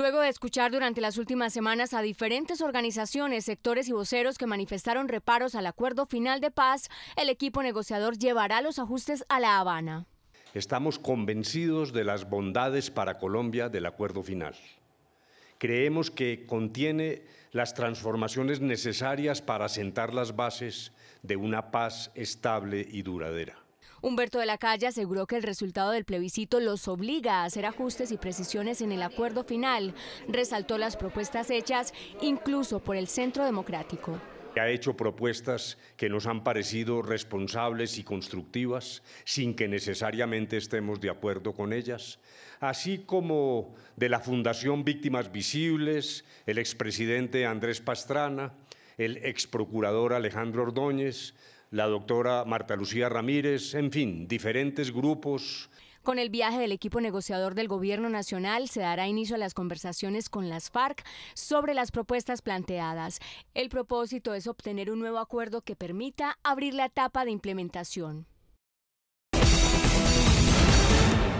Luego de escuchar durante las últimas semanas a diferentes organizaciones, sectores y voceros que manifestaron reparos al acuerdo final de paz, el equipo negociador llevará los ajustes a La Habana. Estamos convencidos de las bondades para Colombia del acuerdo final. Creemos que contiene las transformaciones necesarias para sentar las bases de una paz estable y duradera. Humberto de la Calle aseguró que el resultado del plebiscito los obliga a hacer ajustes y precisiones en el acuerdo final. Resaltó las propuestas hechas incluso por el Centro Democrático ha hecho propuestas que nos han parecido responsables y constructivas, sin que necesariamente estemos de acuerdo con ellas, así como de la Fundación Víctimas Visibles, el expresidente Andrés Pastrana, el exprocurador Alejandro Ordóñez, la doctora Marta Lucía Ramírez, en fin, diferentes grupos. Con el viaje del equipo negociador del Gobierno Nacional se dará inicio a las conversaciones con las FARC sobre las propuestas planteadas. El propósito es obtener un nuevo acuerdo que permita abrir la etapa de implementación.